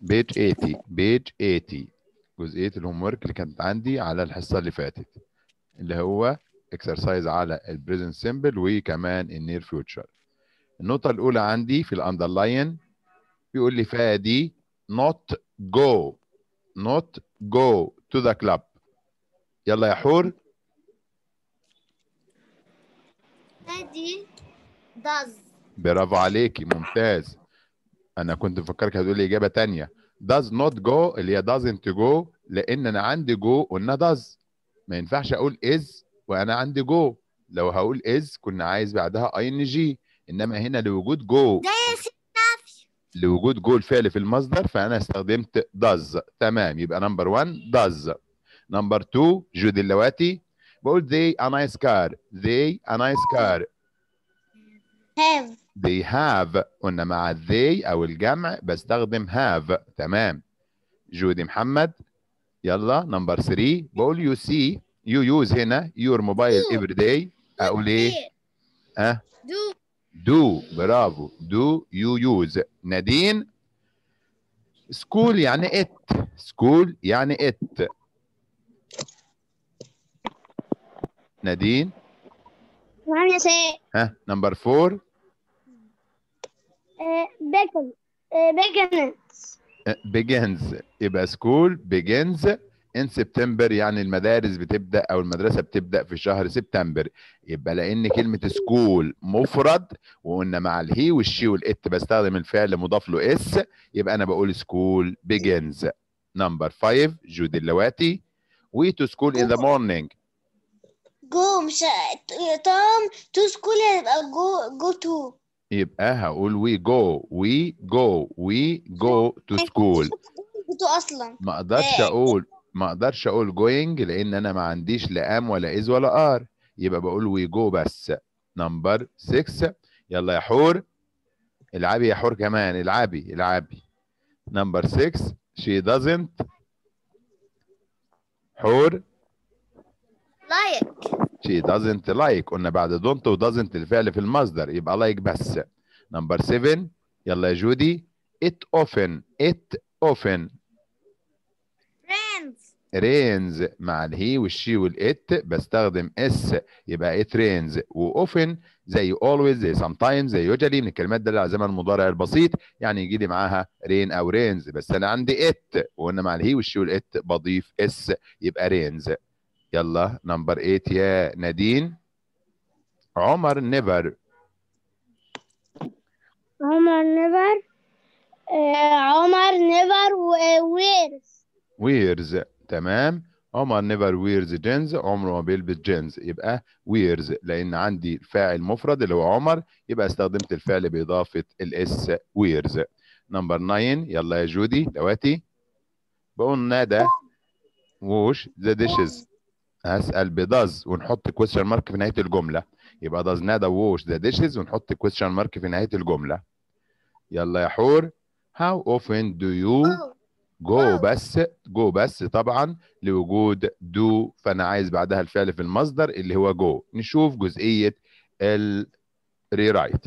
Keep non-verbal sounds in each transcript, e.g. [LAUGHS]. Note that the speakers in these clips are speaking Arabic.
بيج 80 بيج 80 جزئيه الهوم ورك اللي كانت عندي على الحصه اللي فاتت اللي هو اكسرسايز على البريزنت سيمبل وكمان النير فيوتشر النقطه الاولى عندي في الاندرلاين بيقول لي فادي not go not go to the club يلا يا حور فادي does برافو عليكي ممتاز انا كنت مفكرك هتقول لي اجابه تانية does not go اللي هي doesn't go لان انا عندي go قلنا does ما ينفعش اقول is وانا عندي go لو هقول is كنا عايز بعدها ing انما هنا لوجود go لوجود go الفعل في المصدر فانا استخدمت does تمام يبقى نمبر 1 does نمبر 2 جود اللواتي بقول they a nice car they a nice car have they have قلنا مع they أو الجمع بستخدم have تمام جودي محمد يلا نمبر 3 بقول يو سي يو يوز هنا يور موبايل افري داي أقول إيه؟ ها؟ دو دو برافو دو يو يوز نادين سكول يعني ات سكول يعني ات نادين ها نمبر 4 بيجن آه، بيجنز آه، بيجنز يبقى سكول بيجنز ان سبتمبر يعني المدارس بتبدا او المدرسه بتبدا في شهر سبتمبر يبقى لان كلمه سكول مفرد وقلنا مع الهي والشي والات بستخدم الفعل مضاف له اس يبقى انا بقول سكول بيجنز نمبر 5 جو اللواتي وي تو سكول ان ذا مورنينج جو مش توم تو سكول يبقى جو جو تو يبقى هقول وي جو وي جو وي جو تو سكول اصلا ما اقدرش اقول ما اقدرش اقول جوينج لان انا ما عنديش لا ام ولا از ولا ار يبقى بقول وي جو بس نمبر 6 يلا يا حور العبي يا حور كمان العبي العبي نمبر 6 شي دازنت حور لايك she doesn't like قلنا بعد don't doesn't الفعل في المصدر يبقى like بس نمبر 7 يلا يا جودي it often it often rains rains مع الهي والشي والات بستخدم اس يبقى it rains واوفن زي always زي sometimes زي usually من الكلمات دي على زمن المضارع البسيط يعني يجي لي معاها rain او rains بس انا عندي it وقلنا مع الهي والشي والات بضيف اس يبقى rains يلا نمبر 8 يا نادين عمر نيفر عمر نيفر آه، عمر نيفر آه، ويرز ويرز تمام عمر نيفر ويرز جينز عمره ما بيلبس جينز يبقى ويرز لان عندي الفاعل مفرد اللي هو عمر يبقى استخدمت الفعل باضافه الاس ويرز نمبر 9 يلا يا جودي دواتي بقول نادى ووش ذا ديشز هسال بداز ونحط كويشن مارك في نهايه الجمله يبقى داز نادا ووش ذا ديشز ونحط كويشن مارك في نهايه الجمله يلا يا حور هاو اوفن دو يو جو بس جو بس طبعا لوجود دو فانا عايز بعدها الفعل في المصدر اللي هو جو نشوف جزئيه الريرايت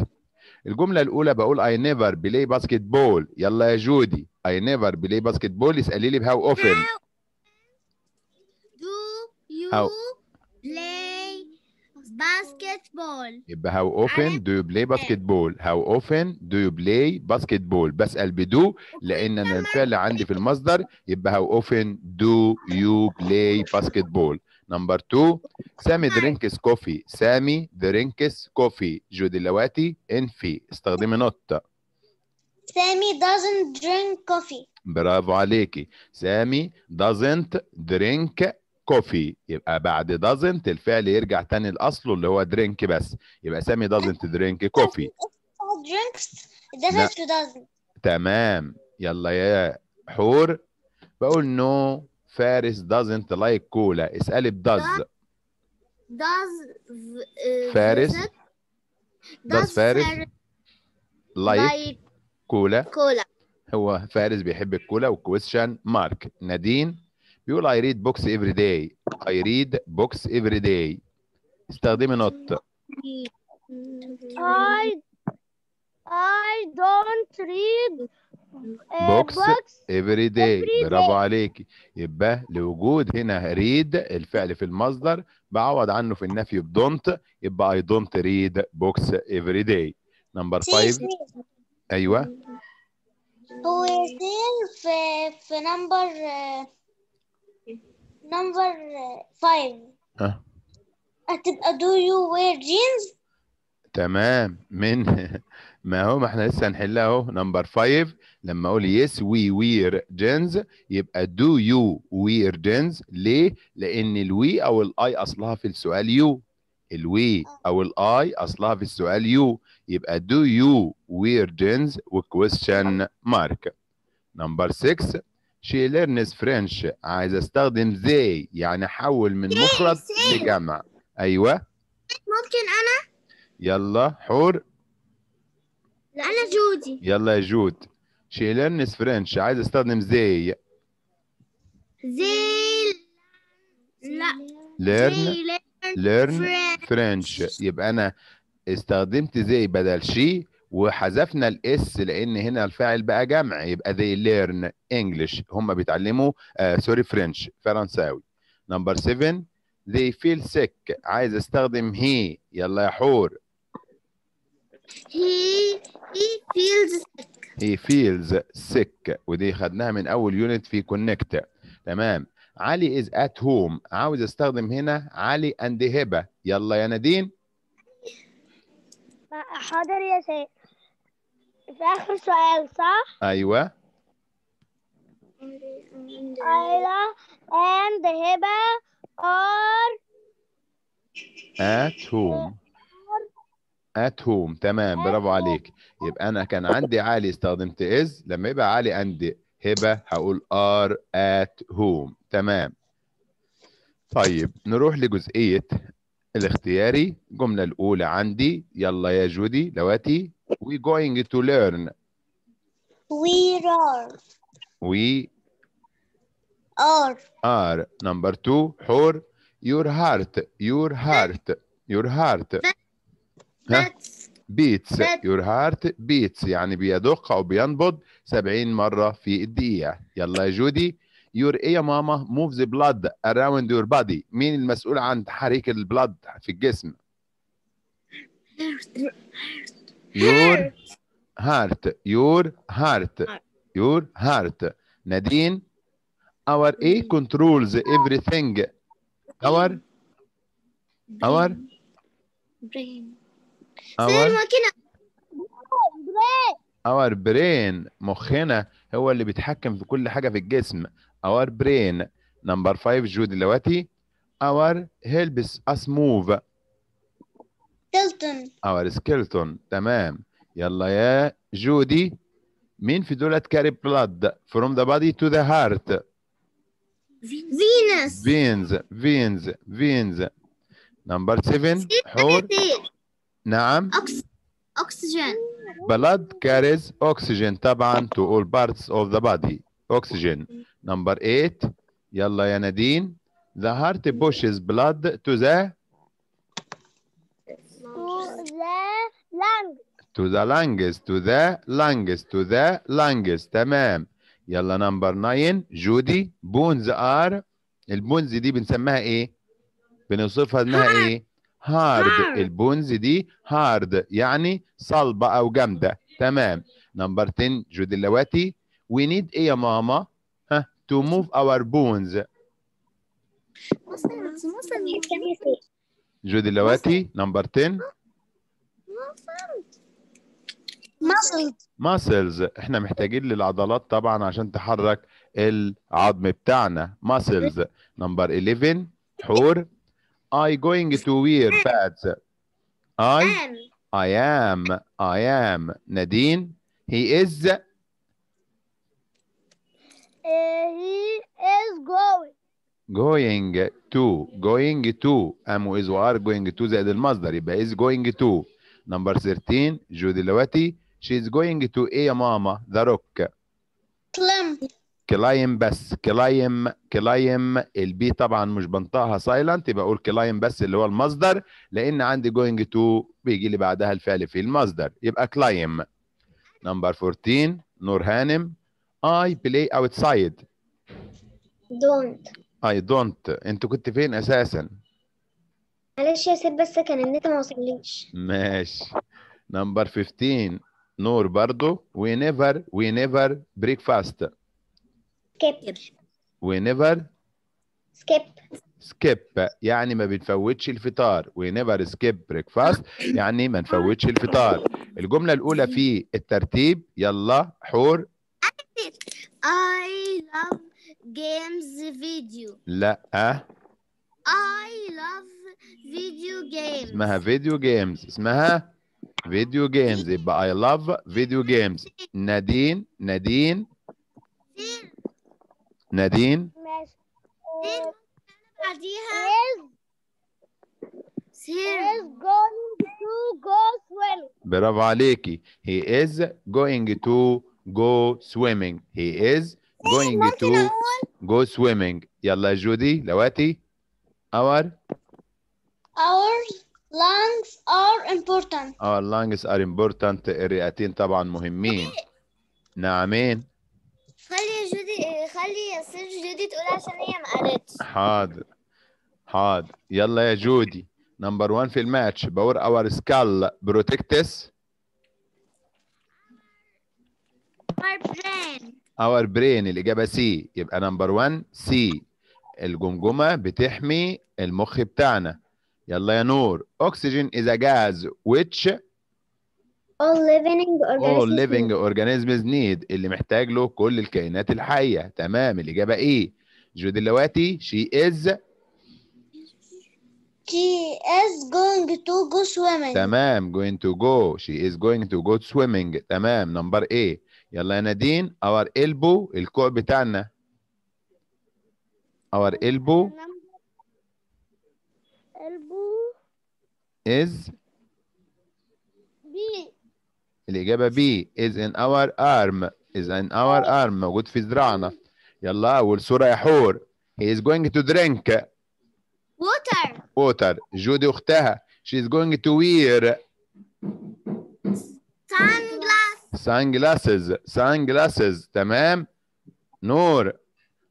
الجمله الاولى بقول I never play basketball يلا يا جودي I never play basketball اسالي لي بهاو اوفن you how... play basketball يبقى how often do you play basketball how often do you play basketball بسأل بدو لأن أنا الفعل عندي في المصدر يبقى how often do you play basketball نمبر 2 سامي درينكس كوفي سامي درينكس كوفي جودي لواتي انفي استخدمي نوت سامي doesn't drink coffee برافو عليكي سامي doesn't drink كوفي يبقى بعد doesn't الفعل يرجع تاني لاصله اللي هو درينك بس يبقى سامي doesn't drink كوفي تمام يلا يا حور بقول نو فارس doesn't like كولا اسالي بداز uh, does فارس does فارس لايك كولا كولا هو فارس بيحب الكولا وكويشن مارك نادين بيقول I read books every day I read books every day استخدمي not I I don't read بوكس uh, every day برافو عليكي يبقى لوجود هنا ريد الفعل في المصدر بعوض عنه في النفي بدونت يبقى اي دونت ريد بوكس every day نمبر 5 ايوه هو في في نمبر نمبر فايف اه هتبقى دو يو وير جينز تمام من [LAUGHS] ما هو ما احنا لسه هنحلها اهو نمبر 5 لما اقول يس وي وير جينز يبقى دو يو وير جينز ليه؟ لان الوي او الاي اصلها في السؤال يو الوي او الاي اصلها في السؤال يو يبقى دو يو وير جينز وكويستشن مارك نمبر 6 she learns French عايز استخدم they يعني حول من مفرد لجمع ايوه ممكن انا يلا حور لا انا جودي يلا يا جود she learns French عايز استخدم they ذي لا learn ليرن French يبقى انا استخدمت زي بدل شي وحذفنا الاس لان هنا الفاعل بقى جمع يبقى they learn English هم بيتعلموا سوري uh, فرنش فرنساوي نمبر 7 they feel sick عايز استخدم he يلا يا حور he he feels sick he feels sick ودي خدناها من اول يونت في كونكت تمام علي is at home عاوز استخدم هنا علي and هبه يلا يا نادين حاضر يا سيد في آخر سؤال صح؟ أيوة أيلا and هبة ار at home at home تمام برافو عليك يبقى انا كان عندي علي استخدمت is لما يبقى علي عندي هبه هقول are at home تمام طيب نروح لجزئيه الاختياري الجمله الاولى عندي يلا يا جودي لواتي We going to learn. We are. We are. Are. Number two. Hor. Your heart. Your heart. Your heart. beats. Your heart beats. يعني بيدق أو بينبض 70 مرة في الدقيقة. يلا يا جودي. your ear, mama, moves move the blood around your body مين المسؤول عن تحريك البلد في الجسم your heart your heart your heart نادين our A controls everything our our brain our our brain مخنا هو اللي بيتحكم في كل حاجه في الجسم our brain number 5 جودي دلوقتي our helps us move سكلتون اور آه، سكلتون تمام يلا يا جودي مين في دولة كاري بلاد فروم ذا بادي تو ذا هارت فينس فينز فينز فينز نمبر 7 حور نعم اكسجين بلاد كاريز اكسجين طبعا تو اول بارتس اوف ذا بادي oxygen نمبر 8 يلا يا نادين the heart pushes blood to the longest to the longest to the longest to the longest تمام يلا نمبر 9 جودي بونز ار البونز دي بنسميها ايه بنوصفها انها ايه هارد البونز دي هارد يعني صلبه او جامده تمام نمبر 10 جودي اللواتي وي نيد ايه يا ماما ها تو موف اور بونز جودي اللواتي نمبر 10 ماسلز احنا محتاجين للعضلات طبعا عشان تحرك العظم بتاعنا ماسلز نمبر 11 حور I going to wear pads I am. I am I am نادين he is uh, he is going going to going to am is are going to زائد المصدر يبقى is going to نمبر 13 جو لواتي She is going to A ماما the rock climb كلايم بس كلايم كلايم البي طبعا مش بنطقها سايلنت يبقى اقول كلايم بس اللي هو المصدر لان عندي going to بيجي لي بعدها الفعل في المصدر يبقى كلايم. نمبر 14 نور هانم I play outside don't I don't انت كنت فين اساسا معلش يا سيد بس كان النت ما وصلنيش ماشي نمبر 15 نور برضو نيفر وي نيفر بريك breakfast skip وي نيفر skip سكيب يعني ما بنفوتش الفطار نيفر سكيب skip breakfast يعني ما نفوتش الفطار الجملة الأولى في الترتيب يلا حور I love games video لا I love video games اسمها video games اسمها Video games. But I love video games. Nadine, Nadine. Nadine. برافو عليكي. He is going to go swimming. He is going to go swimming. Yalla, جودي Lawati, Our. Our. lungs are important اه lungs are important الرئتين طبعا مهمين نعمين خلي جودي خلي سير جودي تقول عشان هي ما قالتش حاضر حاضر يلا يا جودي نمبر 1 في الماتش باور اور سكال بروتكتس اور برين اور برين الاجابه سي يبقى نمبر 1 سي الجمجمه بتحمي المخ بتاعنا يلا يا نور oxygen از a gas which all living organisms all living organisms need اللي محتاج له كل الكائنات الحية تمام الإجابة إيه جو اللواتي she is She is going to go swimming. تمام going to go. She is going to go swimming. تمام نمبر A. يلا يا نادين our elbow الكوع بتاعنا. Our elbow. elbow is B الإجابة B is in our arm is in our arm موجود في ذراعنا يلا أول صورة يا حور he is going to drink water water جودي أختها she is going to wear sunglasses sunglasses sunglasses تمام نور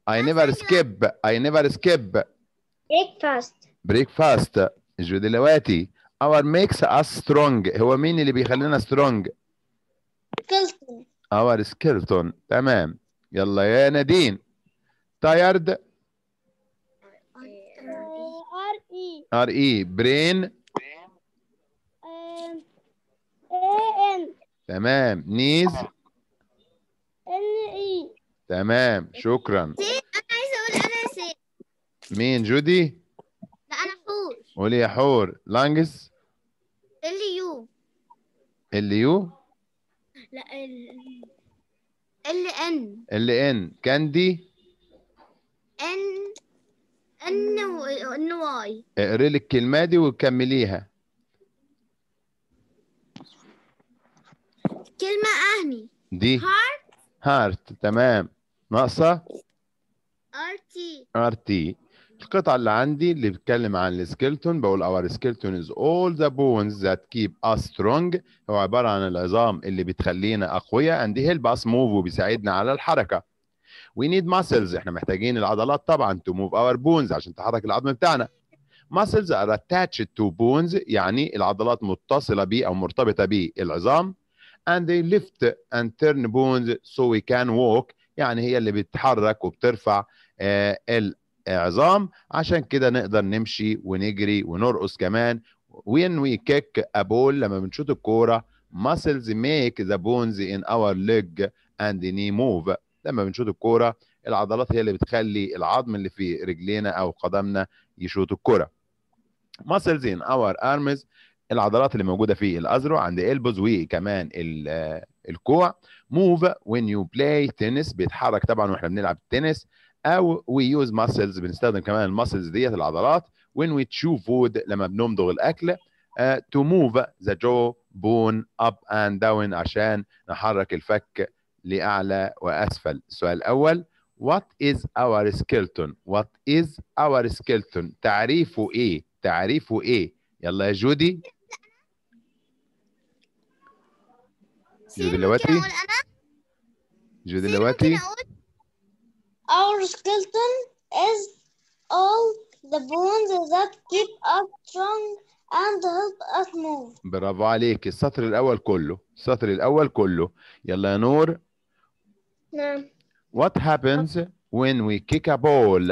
I never skip I never skip breakfast breakfast جودي لواتي our makes us strong هو مين اللي بيخلينا strong skeleton our skeleton تمام يلا يا نادين تايرد ار اي ار اي برين ان تمام نيز ان اي تمام شكرا مين جودي؟ لا انا حور قولي يا حور لانجز يو لا ال ال ان ال ان كاندي ان ان ان واي اقري لي الكلمه دي وكمليها كلمه اهني دي هارت هارت تمام ناقصه ار تي ار تي القطعة اللي عندي اللي بتكلم عن السكيلتون بقول اور skeleton از اول ذا بونز ذات كيب اس سترونج هو عبارة عن العظام اللي بتخلينا أقوياء اند هيلب اس موف وبيساعدنا على الحركة. وي نيد ماسلز احنا محتاجين العضلات طبعا تو موف اور بونز عشان تحرك العظم بتاعنا. ماسلز are اتاتشد تو بونز يعني العضلات متصلة بيه أو مرتبطة بيه العظام and they lift and turn bones so we can walk يعني هي اللي بتحرك وبترفع آه عظام عشان كده نقدر نمشي ونجري ونرقص كمان when we kick a ball لما بنشوط الكورة muscles make the bones in our leg and knee move لما بنشوط الكورة العضلات هي اللي بتخلي العظم اللي في رجلينا أو قدمنا يشوط الكورة muscles in our arms العضلات اللي موجودة في الأذرع عند البوز وكمان الكوع موف when you play tennis بيتحرك طبعا واحنا بنلعب التنس او وي يوز ماسلز بنستخدم كمان الماسلز ديت العضلات وين وي تشو فود لما بنمضغ الاكل تو موف ذا جو بون اب اند داون عشان نحرك الفك لاعلى واسفل السؤال الاول What is our skeleton? What is our skeleton? تعريفه ايه؟ تعريفه ايه؟ يلا يا جودي جودي لواتي جودي لواتي Our skeleton is all the bones that keep us strong and help us move. برافو عليك السطر الأول كله السطر الأول كله يلا يا نور نعم What happens when we kick a ball?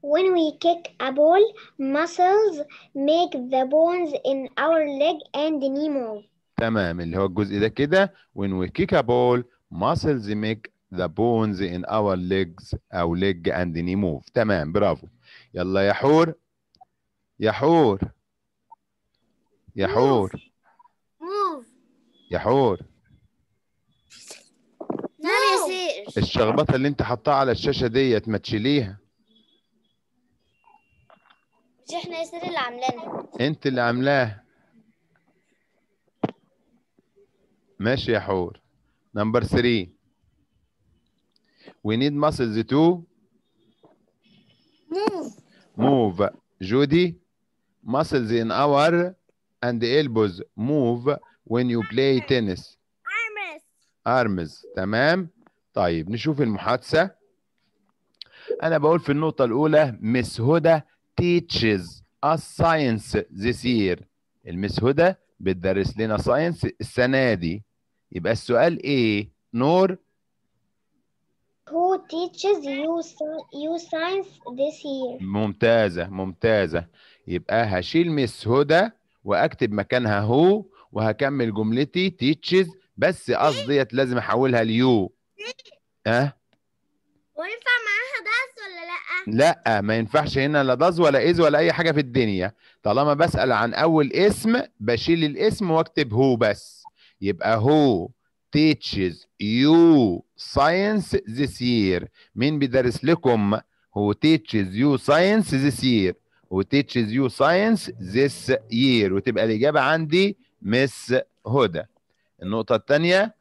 When we kick a ball, muscles make the bones in our leg and knee move. تمام اللي هو الجزء ده كده when we kick a ball muscles make the bones in our legs our leg and knee move تمام برافو يلا يا حور يا حور يا حور يا حور نعم يا سير اللي انت حطاها على الشاشه ديت ما تشيليها مش احنا يا سير اللي عاملينها انت اللي عاملاها ماشي يا حور نمبر 3 We need muscles to move. Move. Judy, muscles in our and the elbows move when you play tennis. Arms. Arms. تمام؟ طيب نشوف المحادثة. أنا بقول في النقطة الأولى Miss Huda teaches us science this year. المس هدى بتدرس لنا ساينس السنة دي. يبقى السؤال إيه؟ نور who teaches you, you science this year ممتازة ممتازة يبقى هشيل مس هدى واكتب مكانها هو وهكمل جملتي teaches بس قصدي لازم احولها ليو ها أه؟ وينفع معاها داز ولا لا لا ما ينفعش هنا لا داز ولا ايز ولا اي حاجه في الدنيا طالما بسال عن اول اسم بشيل الاسم واكتب هو بس يبقى هو teaches you science this year مين بيدرس لكم who teaches you science this year who teaches you science this year وتبقى الإجابة عندي مس هدى النقطة الثانية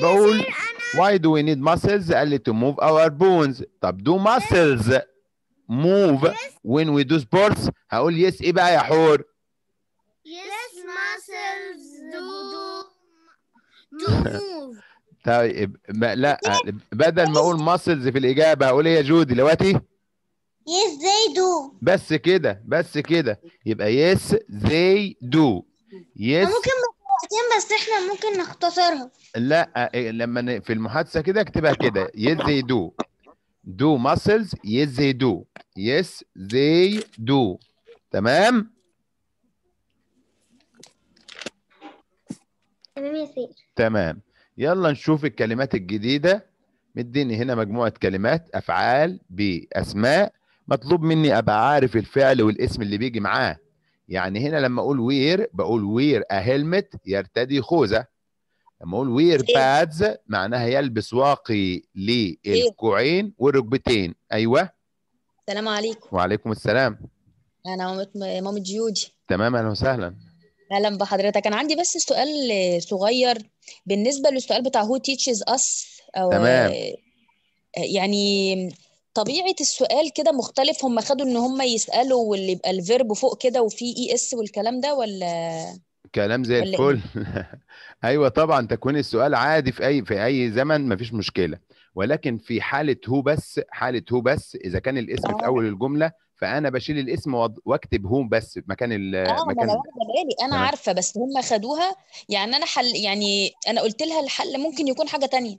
بقول why do we need muscles قال لي to move our bones طب do muscles move when we do sports هقول yes ايه بقى يا حور yes muscles do to [LAUGHS] move طيب ما لا [LAUGHS] بدل ما اقول ماسلز في الاجابه هقول ايه يا جودي دلوقتي؟ يس زي دو بس كده بس كده يبقى يس زي دو يس ممكن مرتين بس احنا ممكن نختصرها لا إيه، لما في المحادثه كده اكتبها كده يس زي دو دو ماسلز يس زي دو يس زي دو تمام تمام يا سير تمام يلا نشوف الكلمات الجديدة مديني هنا مجموعة كلمات أفعال بأسماء مطلوب مني أبقى عارف الفعل والاسم اللي بيجي معاه يعني هنا لما أقول وير بقول وير أهلمت يرتدي خوذة لما أقول وير بادز معناها يلبس واقي للكوعين والركبتين أيوه السلام عليكم وعليكم السلام أنا مامة مامة جيوجي تمام أهلا وسهلا اهلا بحضرتك انا عندي بس سؤال صغير بالنسبه للسؤال بتاع هو تيتشز اس او تمام يعني طبيعه السؤال كده مختلف هم خدوا ان هم يسالوا واللي يبقى الفيرب فوق كده وفي اي e اس والكلام ده ولا كلام زي ولا إيه؟ الفل [LAUGHS] ايوه طبعا تكوين السؤال عادي في اي في اي زمن مفيش مشكله ولكن في حاله هو بس حاله هو بس اذا كان الاسم آه. في اول الجمله فانا بشيل الاسم واكتب هو بس مكان ال اه مكان انا انا عارفه بس هم خدوها يعني انا حل يعني انا قلت لها الحل ممكن يكون حاجه تانية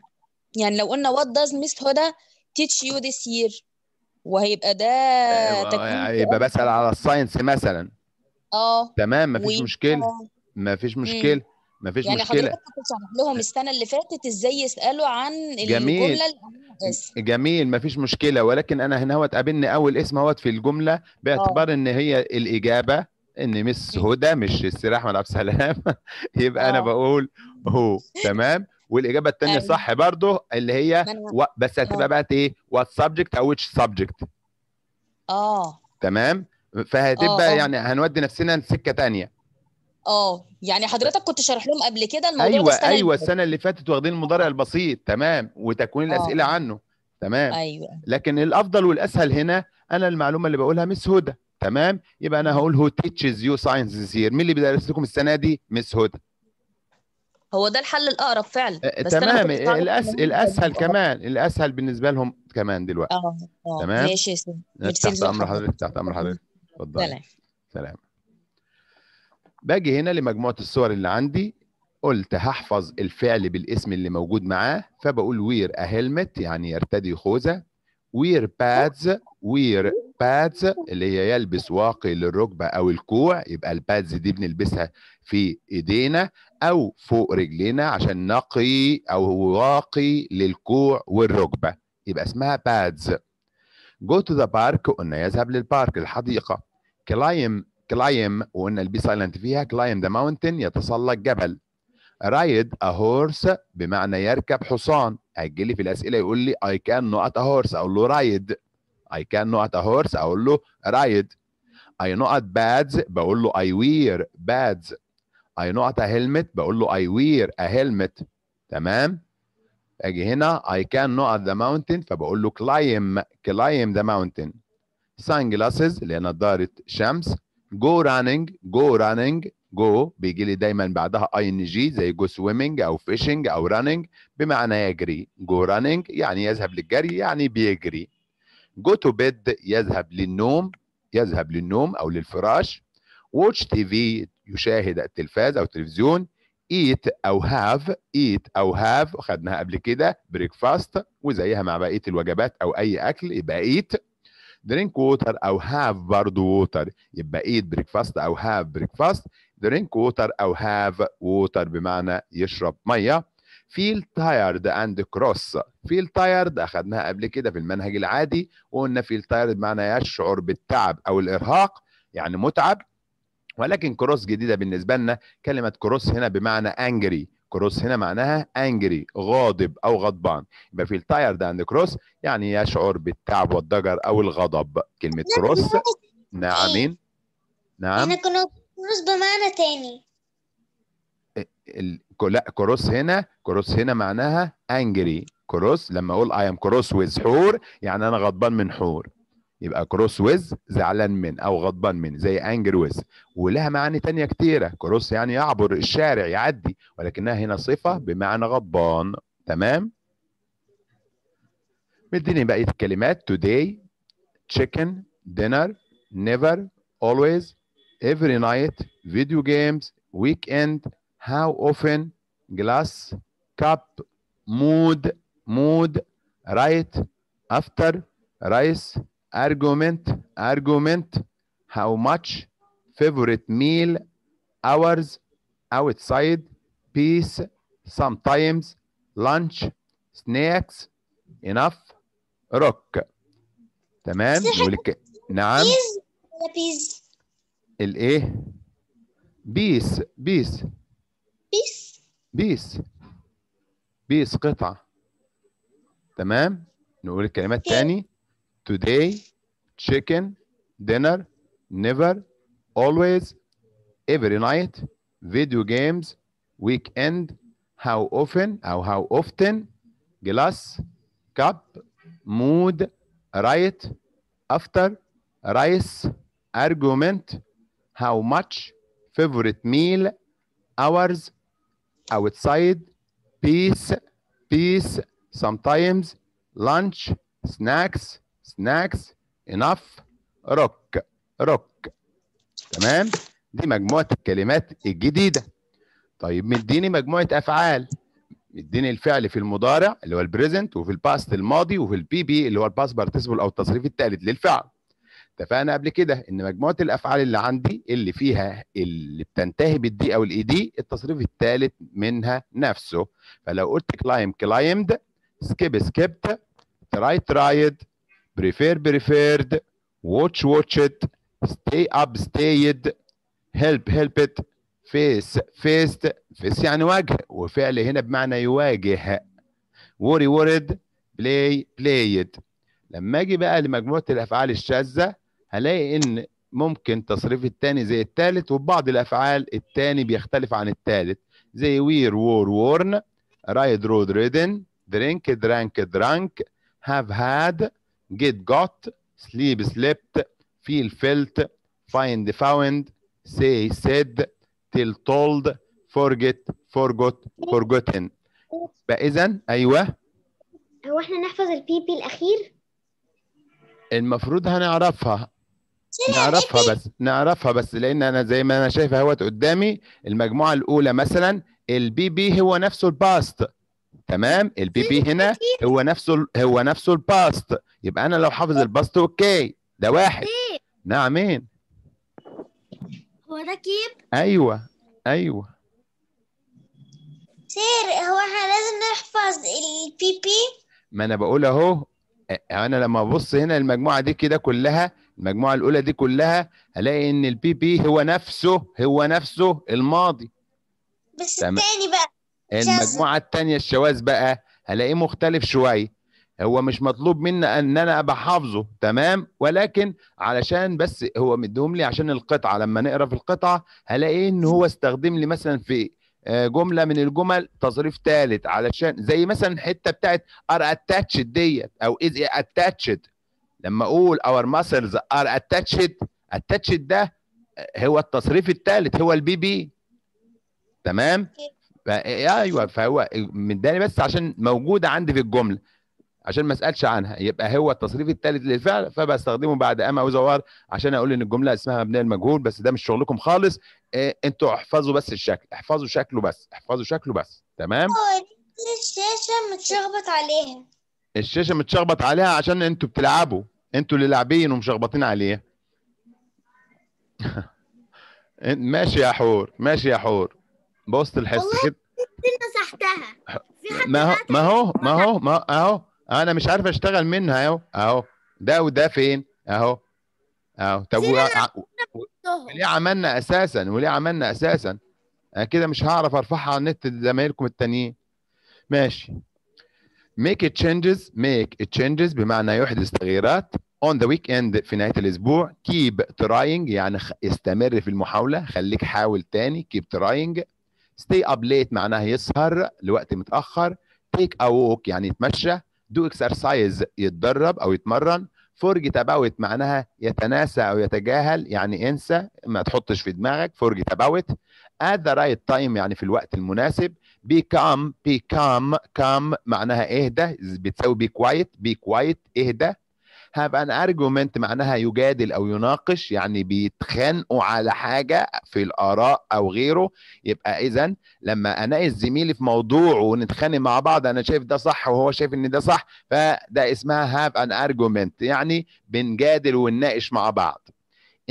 يعني لو قلنا وات داز ميس هدى تيتش يو ذيس يير وهيبقى ده أيوة، آه يبقى بسال على الساينس مثلا اه تمام مفيش مشكله مفيش مشكله ما فيش يعني مشكله يعني حضرتك كنت شارح لهم السنه اللي فاتت ازاي يسالوا عن جميل. الجمله الأسم. جميل ما فيش مشكله ولكن انا هنا هو قابلني اول اسم هوت في الجمله باعتبار أوه. ان هي الاجابه ان مس هدى مش السيد احمد عبد السلام [LAUGHS] يبقى أوه. انا آه. بقول هو تمام والاجابه الثانيه أيوه. صح برضه اللي هي و... بس هتبقى آه. بقى ايه وات سبجكت او ويتش سبجكت اه تمام فهتبقى أوه. آه. يعني هنودي نفسنا لسكه ثانيه اه يعني حضرتك كنت شارح لهم قبل كده الموضوع ايوه السنة ايوه السنه اللي فاتت واخدين المضارع البسيط تمام وتكوين آه. الاسئله أوه. عنه تمام ايوه لكن الافضل والاسهل هنا انا المعلومه اللي بقولها مس هدى تمام يبقى انا هقول هو تيتشز يو ساينس هير مين اللي بيدرس لكم السنه دي مس هدى هو ده الحل الاقرب فعلا بس تمام أنا الأس... الاسهل كمان الاسهل بالنسبه لهم كمان دلوقتي اه, آه، تمام ماشي يا سيدي تحت امر حضرتك تحت امر حضرتك [LAUGHS] اتفضل سلام سلام باجي هنا لمجموعه الصور اللي عندي قلت هحفظ الفعل بالاسم اللي موجود معاه فبقول وير ا هيلمت يعني يرتدي خوذه وير بادز وير بادز اللي هي يلبس واقي للركبه او الكوع يبقى البادز دي بنلبسها في ايدينا او فوق رجلينا عشان نقي او واقي للكوع والركبه يبقى اسمها بادز جو تو ذا بارك قلنا يذهب للبارك الحديقه كلايم climb وقلنا البي سايلنت فيها climb the mountain يتسلق جبل ride a horse بمعنى يركب حصان هيجي لي في الاسئله يقول لي I can not a horse اقول له ride I can not a horse اقول له ride I not bads بقول له I wear bads I not a helmet بقول له I wear a helmet تمام اجي هنا I can not the mountain فبقول له climb climb the mountain sunglasses اللي هي نضاره شمس جو رانينج جو رانينج جو بيجي لي دايما بعدها اي ان جي زي جو سويمنج او فيشنج او رانينج بمعنى يجري جو رانينج يعني يذهب للجري يعني بيجري جو تو بيد يذهب للنوم يذهب للنوم او للفراش واتش تي في يشاهد التلفاز او التلفزيون ايت او هاف ايت او هاف خدناها قبل كده بريكفاست وزيها مع بقيه الوجبات او اي اكل يبقى ايت درينك ووتر او هاف برضه ووتر يبقى ايت بريكفاست او هاف بريكفاست درينك ووتر او هاف ووتر بمعنى يشرب ميه فيل تايرد اند كروس فيل تايرد اخدناها قبل كده في المنهج العادي وقلنا فيل تايرد بمعنى يشعر بالتعب او الارهاق يعني متعب ولكن كروس جديده بالنسبه لنا كلمه كروس هنا بمعنى انجري كروس هنا معناها انجري غاضب او غضبان يبقى في التاير ده عند كروس يعني يشعر بالتعب والضجر او الغضب كلمه كروس نعمين إيه؟ نعم انا كروس بمعنى تاني لا كروس هنا كروس هنا معناها انجري كروس لما اقول اي ام كروس ويز حور يعني انا غضبان من حور يبقى كروس ويز زعلان من او غضبان من زي انجر ويز ولها معاني تانية كتيره كروس يعني يعبر الشارع يعدي ولكنها هنا صفه بمعنى غضبان تمام مديني بقيه الكلمات today chicken dinner never always every night video games weekend how often glass cup mood mood right after rice argument argument how much favorite meal hours outside peace sometimes lunch snacks enough rock تمام ولك... نعم الايه بيس بيس بيس بيس بيس قطعه تمام نقول الكلمات تاني today, chicken, dinner, never, always, every night, video games, weekend, how often, how, how often, glass, cup, mood, right, after, rice, argument, how much, favorite meal, hours, outside, peace, peace, sometimes, lunch, snacks, سناكس enough روك روك تمام دي مجموعه الكلمات الجديده طيب مديني مجموعه افعال مديني الفعل في المضارع اللي هو البريزنت وفي الباست الماضي وفي البي بي اللي هو الباست بارتيسيبل او التصريف الثالث للفعل اتفقنا قبل كده ان مجموعه الافعال اللي عندي اللي فيها اللي بتنتهي بالدي او الاي دي e التصريف الثالث منها نفسه فلو قلت كلايم كلايمد سكيب سكيبت تراي ترايد prefer preferred watch watch it stay up stayed help help it face faced face يعني وجه وفعل هنا بمعنى يواجه worry worried play played لما اجي بقى لمجموعه الافعال الشاذه هلاقي ان ممكن تصريف التاني زي التالت وبعض الافعال التاني بيختلف عن التالت زي وير وور وورن رايد رود ريدن درينك درانك درانك هاف هاد get got sleep slept feel felt find found say said till told forget forgot forgotten فاذا ايوه هو احنا نحفظ البي بي الاخير المفروض هنعرفها نعرفها بس نعرفها بس لان انا زي ما انا شايف اهوت قدامي المجموعه الاولى مثلا البي بي هو نفسه الباست تمام البي بي هنا هو نفسه هو نفسه الباست يبقى انا لو حافظ الباست اوكي ده واحد نعمين هو ده كيب ايوه ايوه سير هو احنا لازم نحفظ البي بي ما انا بقول اهو انا لما ابص هنا المجموعه دي كده كلها المجموعه الاولى دي كلها هلاقي ان البي بي هو نفسه هو نفسه الماضي بس الثاني بقى المجموعه الثانيه الشواذ بقى هلاقيه مختلف شويه هو مش مطلوب منا ان انا ابقى حافظه تمام ولكن علشان بس هو مديهم لي عشان القطعه لما نقرا في القطعه هلاقي ان هو استخدم لي مثلا في آه، جمله من الجمل تصريف ثالث علشان زي مثلا الحته بتاعت ار اتاتشد ديت او از اتاتشد لما اقول اور ماسلز ار اتاتشد اتاتشد ده هو التصريف الثالث هو البي بي تمام إيه، ايوه فهو مداني بس عشان موجوده عندي في الجمله عشان ما اسالش عنها يبقى هو التصريف الثالث للفعل فبستخدمه بعد اما او زوار عشان اقول ان الجمله اسمها مبنيه المجهول بس ده مش شغلكم خالص إيه انتوا احفظوا بس الشكل احفظوا شكله بس احفظوا شكله بس تمام الشاشه متشخبط عليها الشاشه متشخبط عليها عشان انتوا بتلعبوا انتوا اللي لاعبين ومشخبطين عليها [LAUGHS] ماشي يا حور ماشي يا حور بوست الحس كده مسحتها ما هو ما هو ما هو ما اهو انا مش عارف اشتغل منها اهو اهو ده وده فين اهو اهو طب ليه عملنا اساسا وليه عملنا اساسا انا كده مش هعرف ارفعها على النت لزمايلكم التانيين ماشي make it changes make it changes بمعنى يحدث تغييرات on the weekend في نهايه الاسبوع keep trying يعني استمر في المحاوله خليك حاول تاني keep trying stay up late معناها يسهر لوقت متاخر take a walk يعني يتمشى do exercise يتدرب او يتمرن forget about معناها يتناسى او يتجاهل يعني انسى ما تحطش في دماغك forget about at the right time يعني في الوقت المناسب become become calm معناها اهدى بتساوي be quiet be quiet اهدى have an argument معناها يجادل او يناقش يعني بيتخانقوا على حاجه في الاراء او غيره يبقى اذا لما اناقش زميلي في موضوع ونتخانق مع بعض انا شايف ده صح وهو شايف ان ده صح فده اسمها have an argument يعني بنجادل ونناقش مع بعض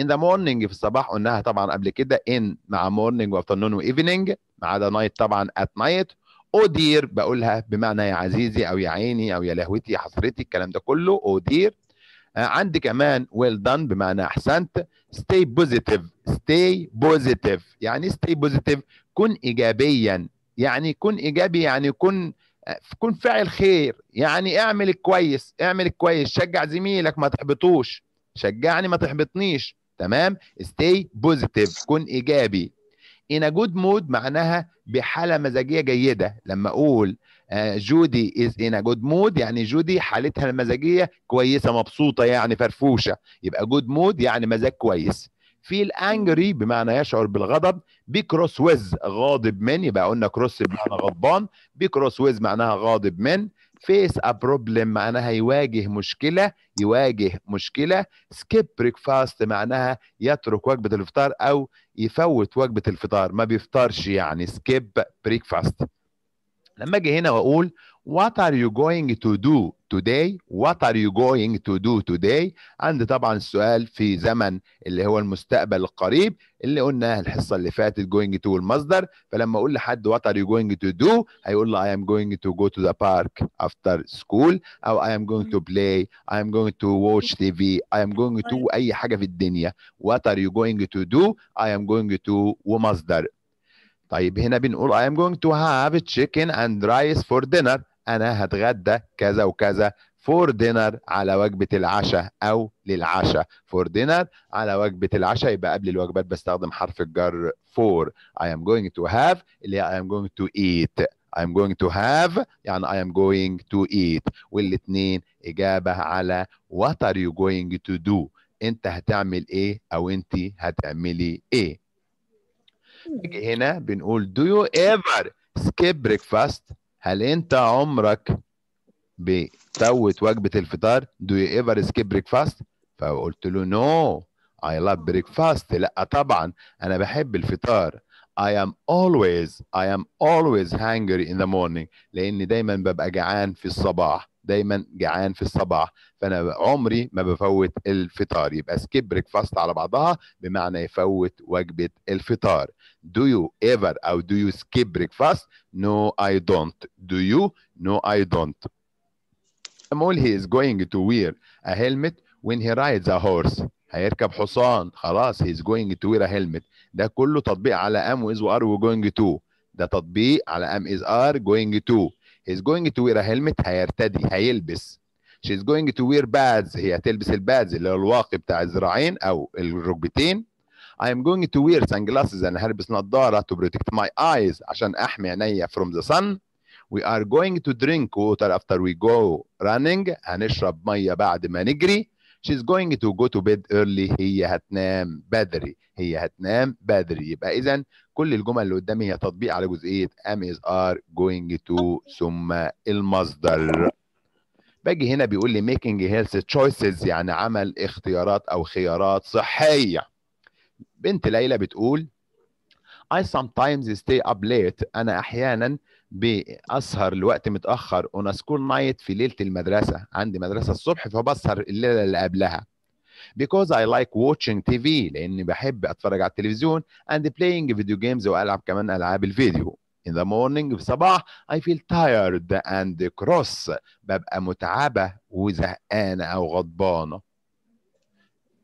in the morning في الصباح قلناها طبعا قبل كده in مع morning وافترنون وايفنينج ما عدا نايت طبعا at night أودير oh بقولها بمعنى يا عزيزي او يا عيني او يا لهوتي يا حسرتي الكلام ده كله أودير oh آه، عندك كمان ويل دان بمعنى احسنت ستي بوزيتيف ستي بوزيتيف يعني ستي بوزيتيف كن ايجابيا يعني كن ايجابي يعني كن آه، كن فاعل خير يعني اعمل كويس اعمل كويس شجع زميلك ما تحبطوش شجعني ما تحبطنيش تمام ستي بوزيتيف كن ايجابي ان جود مود معناها بحاله مزاجيه جيده لما اقول آه، جودي از ان جود مود يعني جودي حالتها المزاجيه كويسه مبسوطه يعني فرفوشه يبقى جود مود يعني مزاج كويس في الانجري بمعنى يشعر بالغضب بكروس ويز غاضب من يبقى قلنا كروس بمعنى غضبان بكروس ويز معناها غاضب من فيس ا بروبلم معناها يواجه مشكله يواجه مشكله سكيب بريكفاست معناها يترك وجبه الفطار او يفوت وجبه الفطار ما بيفطرش يعني سكيب بريكفاست لما اجي هنا واقول what are you going to do today what are you going to do today عندي طبعا السؤال في زمن اللي هو المستقبل القريب اللي قلناه الحصه اللي فاتت going to المصدر فلما اقول لحد what are you going to do هيقول له I am going to go to the park after school او I am going to play I am going to watch TV I am going to اي حاجه في الدنيا what are you going to do I am going to ومصدر طيب هنا بنقول I am going to have chicken and rice for dinner أنا هتغدى كذا وكذا for dinner على وجبة العشاء أو للعشاء for dinner على وجبة العشاء يبقى قبل الوجبات بستخدم حرف الجر for I am going to have اللي هي I am going to eat I am going to have يعني I am going to eat والاثنين إجابة على what are you going to do أنت هتعمل إيه أو أنت هتعملي إيه نيجي هنا بنقول do you ever skip breakfast هل انت عمرك بتوت وجبه الفطار do you ever skip breakfast فقلت له no I love breakfast لا طبعا انا بحب الفطار I am always I am always hungry in the morning لاني دايما ببقى جعان في الصباح دايما جعان في الصباح فانا عمري ما بفوت الفطار يبقى سكيب بريكفاست على بعضها بمعنى يفوت وجبه الفطار do you ever او do you skip breakfast no I don't do you no I don't Amol he is going to wear a helmet when he rides a horse هيركب حصان خلاص he is going to wear a helmet ده كله تطبيق على am is are we going to ده تطبيق على am is are going to is going to wear a helmet هيرتدي هيلبس she's going to wear pads هي هتلبس البادز اللي هو الواقي بتاع الذراعين او الركبتين I am going to wear sunglasses انا هلبس نظاره to protect my eyes عشان احمي عينيا from the sun we are going to drink water after we go running هنشرب ميه بعد ما نجري she's going to go to bed early هي هتنام بدري هي هتنام بدري يبقى اذا كل الجمل اللي قدامي هي تطبيق على جزئيه ام از ار جوينج تو ثم المصدر باجي هنا بيقول لي ميكينج هيلث تشويسز يعني عمل اختيارات او خيارات صحيه بنت ليلى بتقول I sometimes stay up late أنا أحيانا بأسهر لوقت متأخر on a school night في ليلة المدرسة عندي مدرسة الصبح فبسهر الليلة اللي قبلها because I like watching TV لاني بحب اتفرج على التلفزيون and playing video games والعب كمان العاب الفيديو in the morning في الصباح I feel tired and cross ببقى متعبة وزهقانة أو غضبانة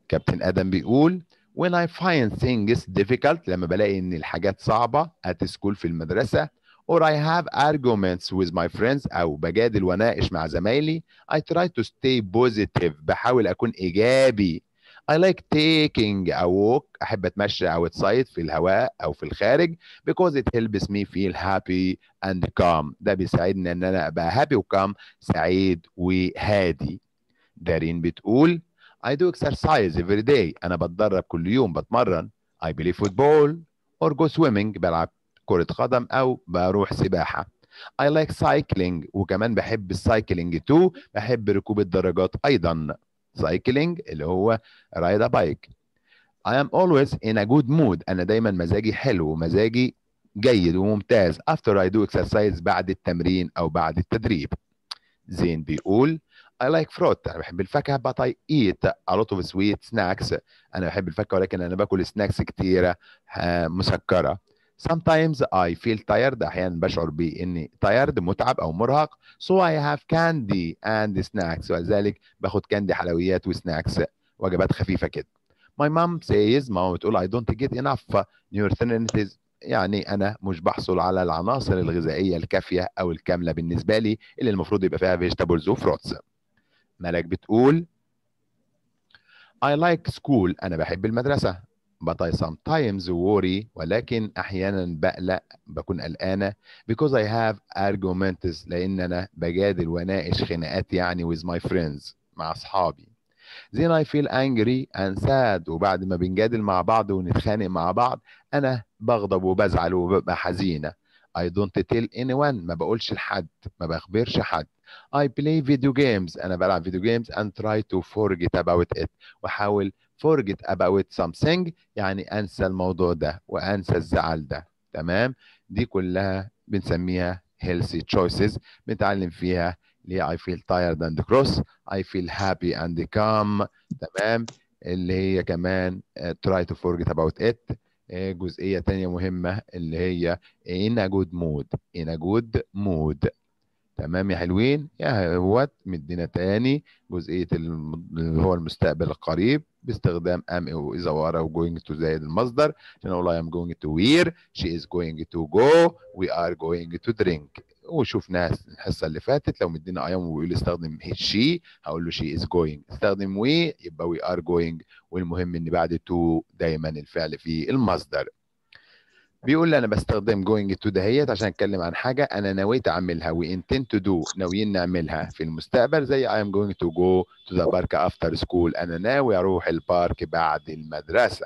كابتن آدم بيقول when I find things difficult لما بلاقي إن الحاجات صعبة at school في المدرسة or I have arguments with my friends أو بجادل واناقش مع زمايلي I try to stay positive بحاول أكون إيجابي I like taking a walk أحب أتمشى أو أتصيد في الهواء أو في الخارج because it helps me feel happy and calm ده بيساعدني إن أنا أبقى happy وكام سعيد وهادي دارين بتقول I do exercise every day أنا بتدرب كل يوم بتمرن I play football or go swimming بلعب كرة قدم أو بروح سباحة I like cycling وكمان بحب السايكلينج تو بحب ركوب الدراجات أيضا سايكلينج اللي هو رايد بايك I am always in a good mood أنا دايما مزاجي حلو ومزاجي جيد وممتاز after I do exercise بعد التمرين أو بعد التدريب زين بيقول I like fruit أنا بحب الفاكهة but I eat a lot of sweet snacks أنا بحب الفاكهة ولكن أنا باكل سناكس كتيرة آه، مسكرة Sometimes I feel tired أحيانا بشعر بإني tired متعب أو مرهق so I have candy and snacks ولذلك باخد كاندي حلويات وسناكس وجبات خفيفة كده My mom says ماما بتقول I don't get enough nutrients يعني أنا مش بحصل على العناصر الغذائية الكافية أو الكاملة بالنسبة لي اللي المفروض يبقى فيها vegetables وفروتس ملك بتقول I like school أنا بحب المدرسة but I sometimes worry ولكن أحيانا بقلق بكون قلقانة because I have arguments لأن أنا بجادل واناقش خناقات يعني with my friends مع أصحابي then I feel angry and sad وبعد ما بنجادل مع بعض ونتخانق مع بعض أنا بغضب وبزعل وببقى حزينة I don't tell anyone ما بقولش لحد ما بخبرش حد I play video games أنا بلعب video games and try to forget about it وأحاول forget about something يعني انسى الموضوع ده وانسى الزعل ده تمام دي كلها بنسميها healthy choices بنتعلم فيها اللي هي I feel tired and cross I feel happy and calm تمام اللي هي كمان uh, try to forget about it جزئية تانية مهمة اللي هي in a good mood in a good mood تمام يا حلوين يا هوت مدينا تاني جزئيه اللي هو المستقبل القريب باستخدام ام او اذا ورا وجوينج تو زائد المصدر عشان اقول ام am going to wear she is going to go we are going to drink وشوفنا الحصه اللي فاتت لو مدينا اي ام ويقول استخدم شي هقول له شي از جوينج استخدم وي يبقى وي ار جوينج والمهم ان بعد تو دايما الفعل في المصدر بيقول لي انا بستخدم جوينج تو دهيت عشان اتكلم عن حاجه انا نويت اعملها وي انتند تو دو ناويين نعملها في المستقبل زي اي ام جوينج تو جو تو ذا بارك افتر سكول انا ناوي اروح البارك بعد المدرسه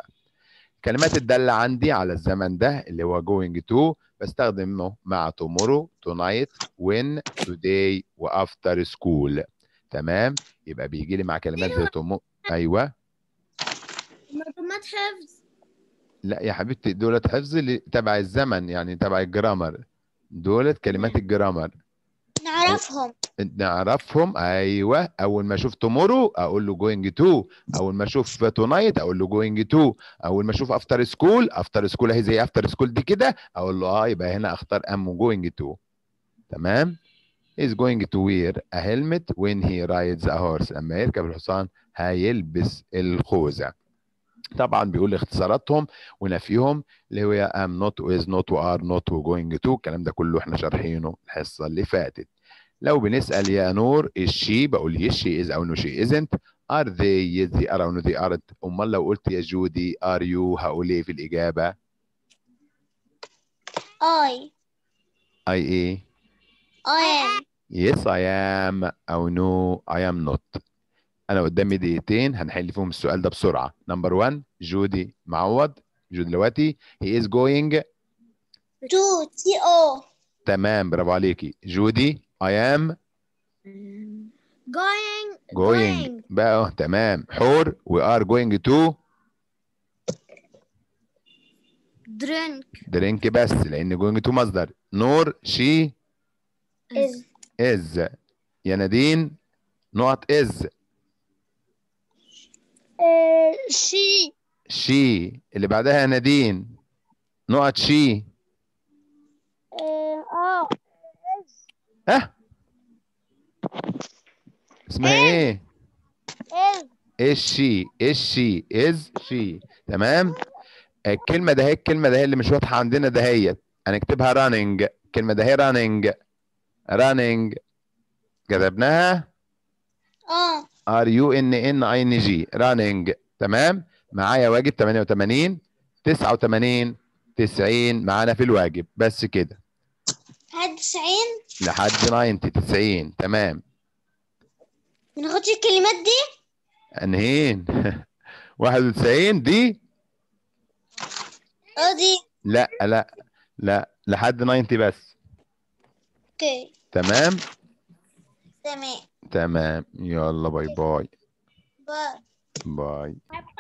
كلمات الدالة عندي على الزمن ده اللي هو going to بستخدمه مع tomorrow, tonight, when, today after school تمام يبقى بيجي لي مع كلمات إيه زي tomorrow ايوه معلومات حفظ لا يا حبيبتي دولت حفظ تبع الزمن يعني تبع الجرامر دولت كلمات الجرامر نعرفهم نعرفهم ايوه اول ما اشوف تومورو اقول له جوينج تو اول ما اشوف تونايت اقول له جوينج تو اول ما اشوف افتر سكول افتر سكول اهي زي افتر سكول دي كده اقول له اه يبقى هنا اختار ام جوينج تو تمام is going to wear a helmet when he rides a horse اما يركب الحصان هيلبس الخوذه طبعا بيقول اختصاراتهم ونفيهم اللي هو ام نوت از نوت وار نوت وجوينج تو الكلام ده كله احنا شارحينه الحصه اللي فاتت لو بنسال يا نور الشي بقول يس شي از او نو شي ازنت ار ذي ذي ار او نو ذي ارت امال لو قلت يا جودي ار يو هقول ايه في الاجابه اي اي ايه اي ام يس اي ام او نو اي ام نوت انا قدامي دقيقتين هنحل فيهم السؤال ده بسرعه نمبر 1 جودي معوض جودي دلوقتي هي از جوينج تو تي او تمام برافو عليكي جودي اي ام جوينج جوينج بقى تمام حور وي ار جوينج تو درينك درينك بس لان جوينج تو مصدر نور شي از از يا نادين نقط از آه، شي شي اللي بعدها نادين نقط شي اه اه اسمها ايه؟ از ايش شي ايش شي از شي تمام آه، الكلمه ده هي الكلمه ده هي اللي مش واضحه عندنا ده هي هنكتبها راننج الكلمه ده هي راننج راننج كتبناها اه ار يو ان ان اي ان جي راننج تمام معايا واجب 88 89 90 معانا في الواجب بس كده لحد 90 لحد 90 90 تمام ما ناخدش الكلمات دي انهين 91 [LAUGHS] دي اه دي لا لا لا لحد 90 بس اوكي تمام تمام تمام يلا باي باي باي باي